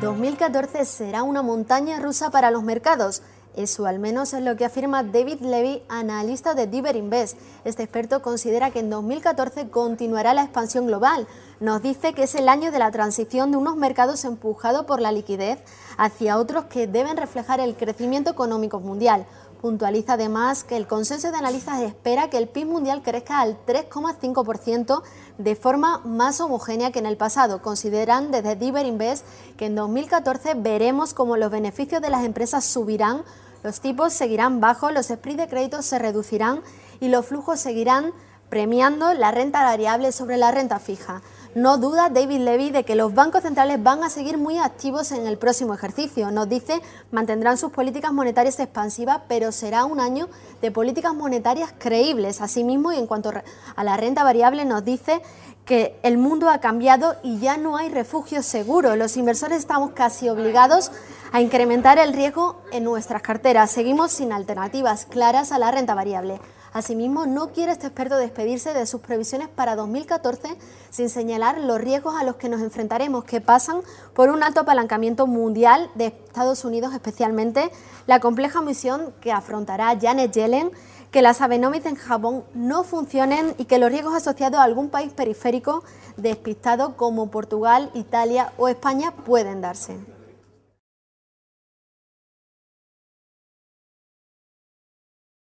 2014 será una montaña rusa para los mercados. Eso al menos es lo que afirma David Levy, analista de Diver Invest. Este experto considera que en 2014 continuará la expansión global. Nos dice que es el año de la transición de unos mercados empujados por la liquidez hacia otros que deben reflejar el crecimiento económico mundial. Puntualiza además que el consenso de analistas espera que el PIB mundial crezca al 3,5% de forma más homogénea que en el pasado. Consideran desde Diver Invest que en 2014 veremos cómo los beneficios de las empresas subirán, los tipos seguirán bajos, los spreads de crédito se reducirán y los flujos seguirán premiando la renta variable sobre la renta fija. No duda David Levy de que los bancos centrales van a seguir muy activos en el próximo ejercicio. Nos dice, mantendrán sus políticas monetarias expansivas, pero será un año de políticas monetarias creíbles. Asimismo, y en cuanto a la renta variable, nos dice que el mundo ha cambiado y ya no hay refugio seguro. Los inversores estamos casi obligados a incrementar el riesgo en nuestras carteras. Seguimos sin alternativas claras a la renta variable. Asimismo, no quiere este experto despedirse de sus previsiones para 2014 sin señalar los riesgos a los que nos enfrentaremos, que pasan por un alto apalancamiento mundial de Estados Unidos, especialmente la compleja misión que afrontará Janet Yellen que las abenomics en Japón no funcionen y que los riesgos asociados a algún país periférico despistado como Portugal, Italia o España pueden darse.